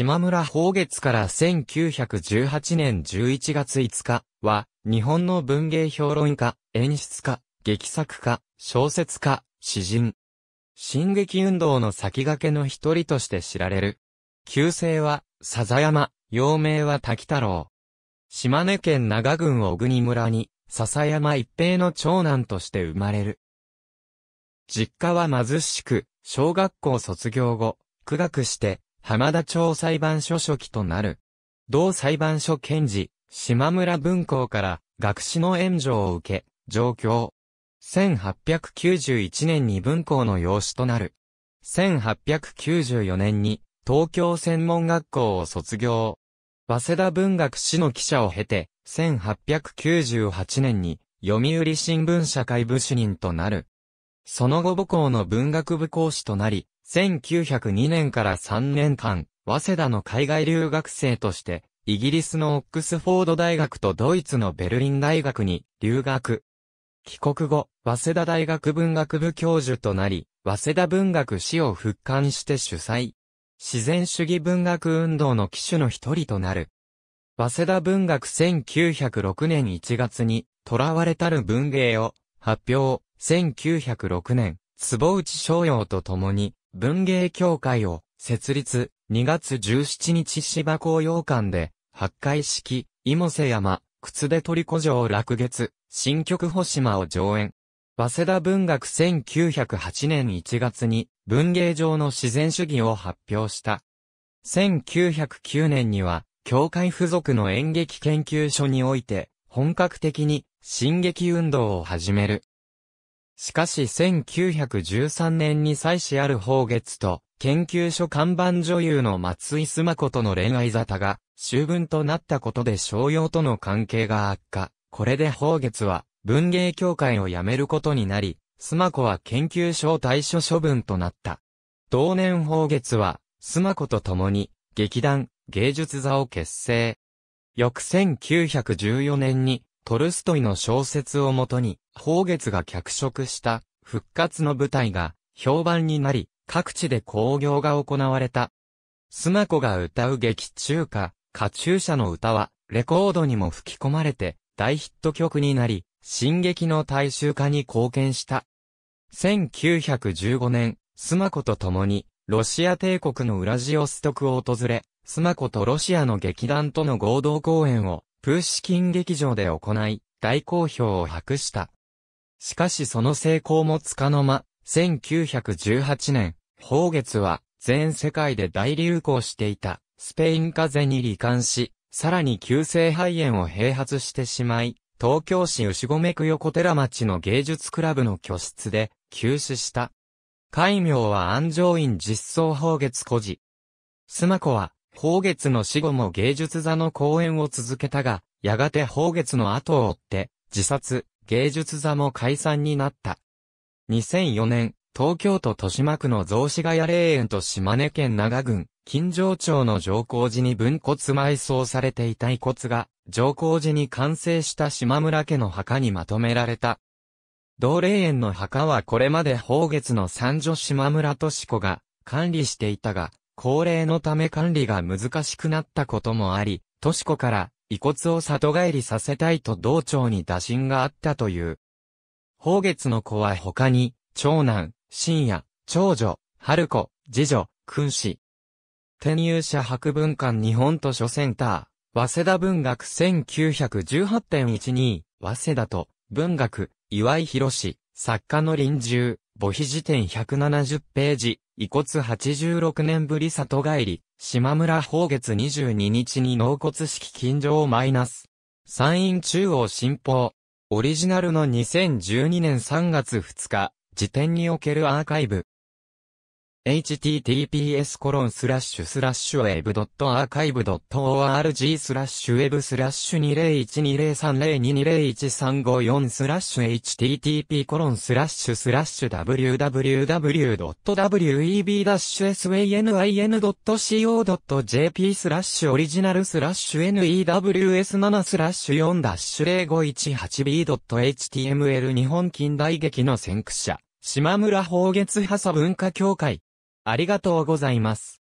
島村宝月から1918年11月5日は、日本の文芸評論家、演出家、劇作家、小説家、詩人。進撃運動の先駆けの一人として知られる。旧姓は、笹山、幼名は滝太郎。島根県長郡小国村に、笹山一平の長男として生まれる。実家は貧しく、小学校卒業後、苦学して、浜田町裁判所書記となる。同裁判所検事、島村文庫から学士の援助を受け、上京。1891年に文庫の養子となる。1894年に東京専門学校を卒業。早稲田文学史の記者を経て、1898年に読売新聞社会部主任となる。その後母校の文学部講師となり、1902年から3年間、早稲田の海外留学生として、イギリスのオックスフォード大学とドイツのベルリン大学に留学。帰国後、早稲田大学文学部教授となり、早稲田文学史を復刊して主催。自然主義文学運動の機種の一人となる。早稲田文学1906年1月に、囚われたる文芸を発表。1906年、坪内商用と共に、文芸協会を設立、2月17日芝公洋館で、八海式、芋瀬山、靴で鳥古城落月、新曲星島を上演。早稲田文学1908年1月に文芸上の自然主義を発表した。1909年には、協会付属の演劇研究所において、本格的に進撃運動を始める。しかし1913年に妻子ある宝月と、研究所看板女優の松井須磨子との恋愛沙汰が、終文となったことで商用との関係が悪化。これで宝月は、文芸協会を辞めることになり、須磨子は研究所対処処分となった。同年宝月は、須磨子と共に、劇団、芸術座を結成。翌1914年に、トルストイの小説をもとに、宝月が脚色した復活の舞台が評判になり、各地で興行が行われた。スマコが歌う劇中歌、カチューシャの歌は、レコードにも吹き込まれて、大ヒット曲になり、進撃の大衆化に貢献した。1915年、スマコと共に、ロシア帝国のウラジオストクを訪れ、スマコとロシアの劇団との合同公演をプーシキン劇場で行い、大好評を博した。しかしその成功もつかの間、1918年、宝月は全世界で大流行していたスペイン風邪に罹患し、さらに急性肺炎を併発してしまい、東京市牛込区横寺町の芸術クラブの居室で急死した。戒名は安城院実装宝月孤児。スマコは宝月の死後も芸術座の公演を続けたが、やがて宝月の後を追って、自殺、芸術座も解散になった。2004年、東京都豊島区の雑司ヶ谷霊園と島根県長郡、金城町の上皇寺に分骨埋葬されていた遺骨が、上皇寺に完成した島村家の墓にまとめられた。同霊園の墓はこれまで宝月の三女島村敏子が管理していたが、高齢のため管理が難しくなったこともあり、トシ子から遺骨を里帰りさせたいと道長に打診があったという。宝月の子は他に、長男、深夜、長女、春子、次女、君子。転入者博文館日本図書センター、早稲田文学1918.12、早稲田と、文学、岩井博士、作家の臨終、母碑辞典170ページ、遺骨86年ぶり里帰り、島村宝月22日に納骨式近所をマイナス。山陰中央新報。オリジナルの2012年3月2日、時点におけるアーカイブ。https コロンスラッシュス org w e b 2012030220135 4 http w w w w e b s a n i n c o j p スラ a シュオリジナルスラッシ news7 4-0518b.html 日本近代劇の先駆者島村宝月派佐文化協会ありがとうございます。